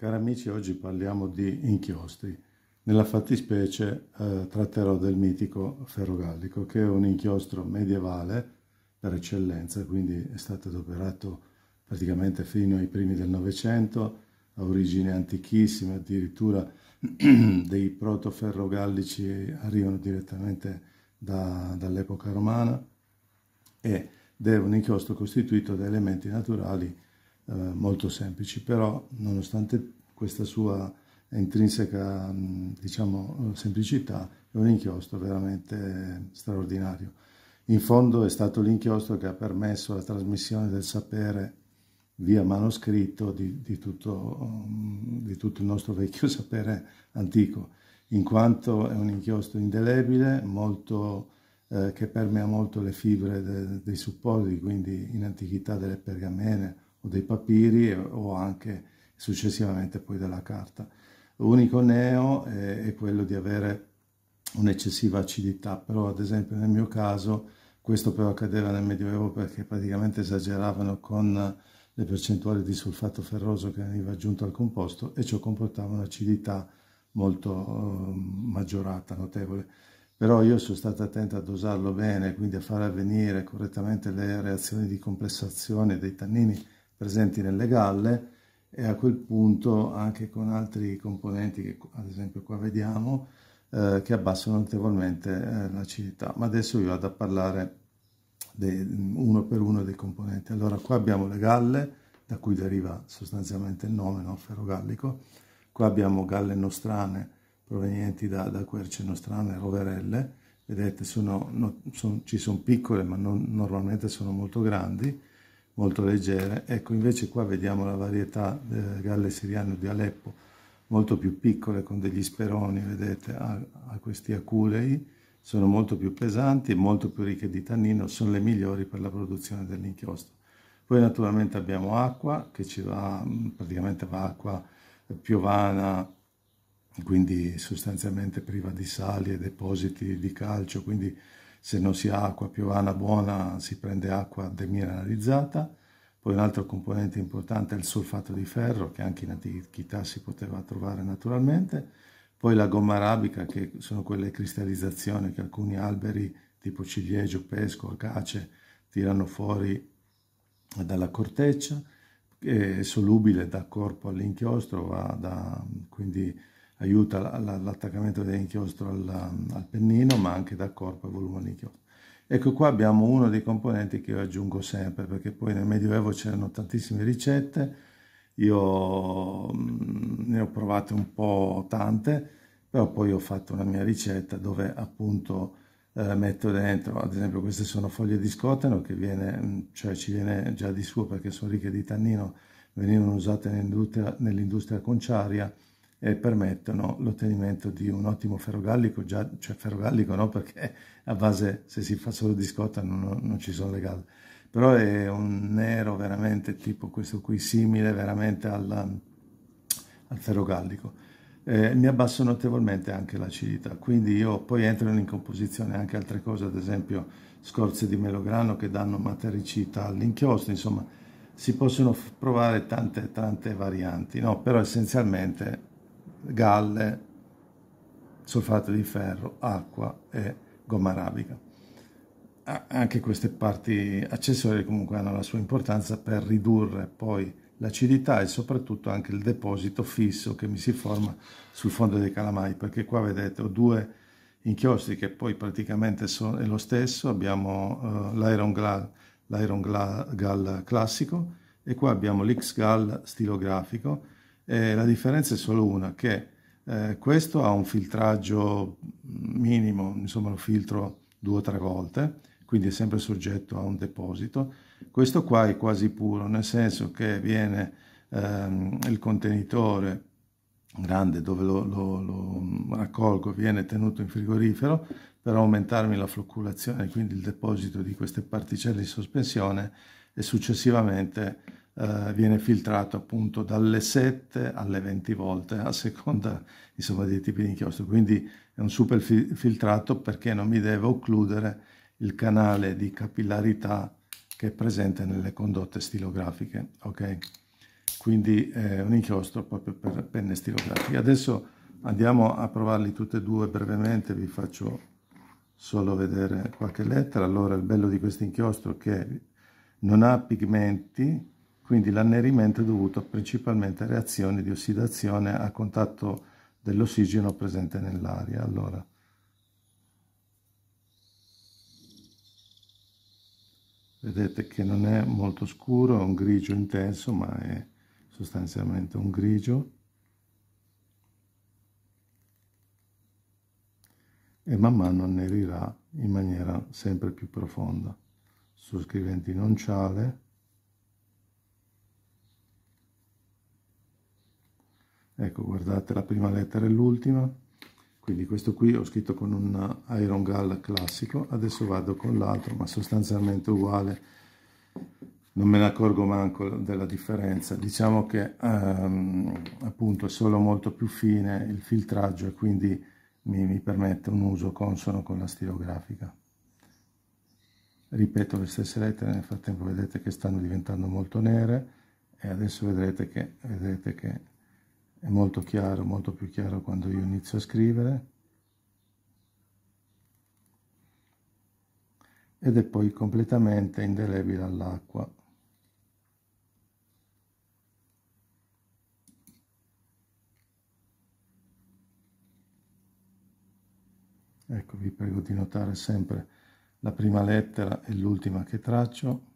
Cari amici, oggi parliamo di inchiostri. Nella fattispecie eh, tratterò del mitico ferrogallico, che è un inchiostro medievale per eccellenza, quindi è stato adoperato praticamente fino ai primi del Novecento, ha origini antichissime, addirittura dei protoferrogallici arrivano direttamente da, dall'epoca romana ed è un inchiostro costituito da elementi naturali eh, molto semplici, però nonostante questa sua intrinseca mm, diciamo, semplicità è un inchiostro veramente straordinario. In fondo è stato l'inchiostro che ha permesso la trasmissione del sapere via manoscritto di, di, tutto, mm, di tutto il nostro vecchio sapere antico, in quanto è un inchiostro indelebile, molto eh, che permea molto le fibre dei supporti, quindi in antichità delle pergamene o dei papiri eh, o anche successivamente poi della carta. L'unico neo è, eh, è quello di avere un'eccessiva acidità, però ad esempio nel mio caso questo però accadeva nel Medioevo perché praticamente esageravano con le percentuali di sulfato ferroso che veniva aggiunto al composto e ciò comportava un'acidità molto eh, maggiorata, notevole. Però io sono stato attento a dosarlo bene, quindi a far avvenire correttamente le reazioni di compressazione dei tannini presenti nelle galle e a quel punto anche con altri componenti che ad esempio qua vediamo eh, che abbassano notevolmente eh, l'acidità. Ma adesso vi vado a parlare dei, uno per uno dei componenti. Allora qua abbiamo le galle, da cui deriva sostanzialmente il nome, no? ferrogallico. Qua abbiamo galle nostrane provenienti da, da querce nostrane, roverelle, vedete sono, no, son, ci sono piccole ma non, normalmente sono molto grandi molto leggere. Ecco, invece qua vediamo la varietà del eh, galle siriano di Aleppo, molto più piccole con degli speroni, vedete, a, a questi aculei, sono molto più pesanti, molto più ricche di tannino, sono le migliori per la produzione dell'inchiostro. Poi naturalmente abbiamo acqua, che ci va, praticamente va acqua piovana, quindi sostanzialmente priva di sali e depositi di calcio, quindi se non si ha acqua piovana buona si prende acqua demineralizzata. Poi un altro componente importante è il solfato di ferro, che anche in antichità si poteva trovare naturalmente. Poi la gomma arabica, che sono quelle cristallizzazioni che alcuni alberi, tipo ciliegio, pesco, acace, tirano fuori dalla corteccia, è solubile da corpo all'inchiostro, da, quindi aiuta l'attaccamento dell'inchiostro al, al pennino, ma anche da corpo e volume all'inchiostro. Ecco qua abbiamo uno dei componenti che io aggiungo sempre, perché poi nel Medioevo c'erano tantissime ricette, io mm, ne ho provate un po' tante, però poi ho fatto una mia ricetta dove appunto eh, metto dentro, ad esempio queste sono foglie di scotano, che viene, mm, cioè ci viene già di suo perché sono ricche di tannino, venivano usate nell'industria nell conciaria, eh, permettono l'ottenimento di un ottimo ferrogallico, già, cioè ferrogallico no perché a base se si fa solo di scotta non, non ci sono le galle, però è un nero veramente tipo questo qui simile veramente alla, al ferrogallico. Eh, mi abbassa notevolmente anche l'acidità, quindi io poi entrano in composizione anche altre cose, ad esempio scorze di melograno che danno matericità all'inchiostro, insomma si possono provare tante, tante varianti, no? però essenzialmente galle, solfato di ferro, acqua e gomma arabica. Anche queste parti accessorie comunque hanno la sua importanza per ridurre poi l'acidità e soprattutto anche il deposito fisso che mi si forma sul fondo dei calamai, perché qua vedete ho due inchiostri che poi praticamente sono, è lo stesso, abbiamo uh, l'Iron Gall, l'Iron Gall classico e qua abbiamo l'X gal stilografico e la differenza è solo una, che eh, questo ha un filtraggio minimo, insomma lo filtro due o tre volte, quindi è sempre soggetto a un deposito. Questo qua è quasi puro, nel senso che viene ehm, il contenitore grande dove lo, lo, lo, raccolgo viene tenuto in frigorifero per aumentarmi la flocculazione, quindi il deposito di queste particelle di sospensione e successivamente eh, viene filtrato appunto dalle 7 alle 20 volte a seconda insomma, dei tipi di inchiostro. Quindi è un super fi- filtrato perché non mi deve occludere il canale di capillarità che è presente nelle condotte stilografiche. Okay? Quindi è un inchiostro proprio per penne stilografiche. Adesso andiamo a provarli tutti e due brevemente, vi faccio solo vedere qualche lettera. Allora il bello di questo inchiostro è che non ha pigmenti, quindi l'annerimento è dovuto principalmente a reazioni di ossidazione a contatto dell'ossigeno presente nell'aria. Allora, vedete che non è molto scuro, è un grigio intenso, ma è sostanzialmente un grigio. e man mano annerirà in maniera sempre più profonda. Sottoscrivente non ciale, ecco guardate la prima lettera e l'ultima quindi questo qui ho scritto con un Iron Gall classico adesso vado con l'altro ma sostanzialmente uguale non me ne accorgo manco della differenza diciamo che ehm, appunto è solo molto più fine il filtraggio e quindi mi, mi permette un uso consono con la stilografica ripeto le stesse lettere nel frattempo vedete che stanno diventando molto nere e adesso vedrete che, vedrete che è molto chiaro, molto più chiaro quando io inizio a scrivere ed è poi completamente indelebile all'acqua. Ecco, vi prego di notare sempre la prima lettera e l'ultima che traccio.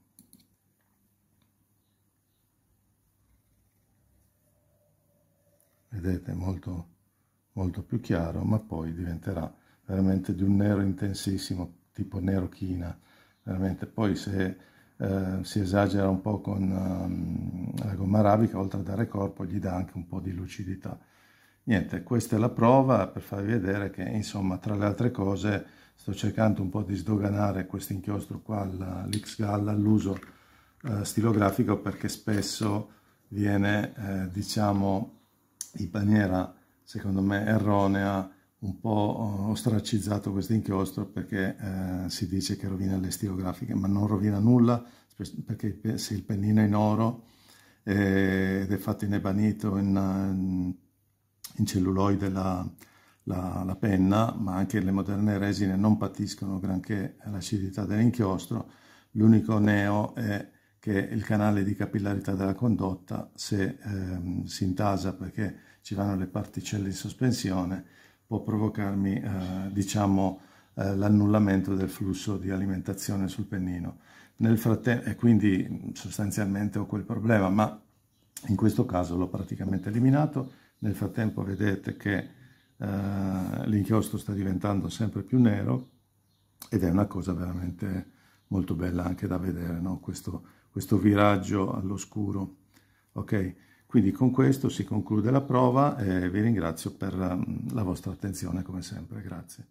vedete molto, molto più chiaro, ma poi diventerà veramente di un nero intensissimo, tipo nero china, veramente. Poi se eh, si esagera un po' con um, la gomma arabica, oltre a dare corpo, gli dà anche un po' di lucidità. Niente, questa è la prova per farvi vedere che, insomma, tra le altre cose, sto cercando un po' di sdoganare questo inchiostro qua, l'X-Gall, all'uso eh, stilografico, perché spesso viene, eh, diciamo, in maniera, secondo me, erronea, un po' eh, ostracizzato questo inchiostro perché eh, si dice che rovina le stilografiche, ma non rovina nulla perché se il pennino è in oro eh, ed è fatto in ebanito, in, eh, in celluloide la, la, la, penna, ma anche le moderne resine non patiscono granché l'acidità dell'inchiostro, l'unico neo è che il canale di capillarità della condotta se ehm, si intasa perché ci vanno le particelle in sospensione può provocarmi eh, diciamo eh, l'annullamento del flusso di alimentazione sul pennino nel frattempo e quindi sostanzialmente ho quel problema ma in questo caso l'ho praticamente eliminato nel frattempo vedete che eh, l'inchiostro sta diventando sempre più nero ed è una cosa veramente molto bella anche da vedere no? questo questo viraggio all'oscuro. Ok? Quindi con questo si conclude la prova e vi ringrazio per mm, la vostra attenzione come sempre. Grazie.